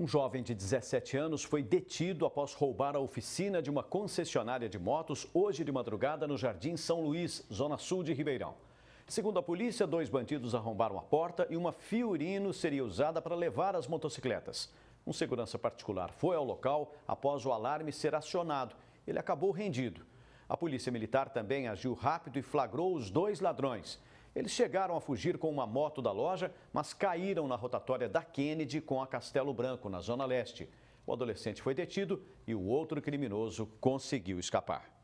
Um jovem de 17 anos foi detido após roubar a oficina de uma concessionária de motos hoje de madrugada no Jardim São Luís, zona sul de Ribeirão. Segundo a polícia, dois bandidos arrombaram a porta e uma Fiorino seria usada para levar as motocicletas. Um segurança particular foi ao local após o alarme ser acionado. Ele acabou rendido. A polícia militar também agiu rápido e flagrou os dois ladrões. Eles chegaram a fugir com uma moto da loja, mas caíram na rotatória da Kennedy com a Castelo Branco, na Zona Leste. O adolescente foi detido e o outro criminoso conseguiu escapar.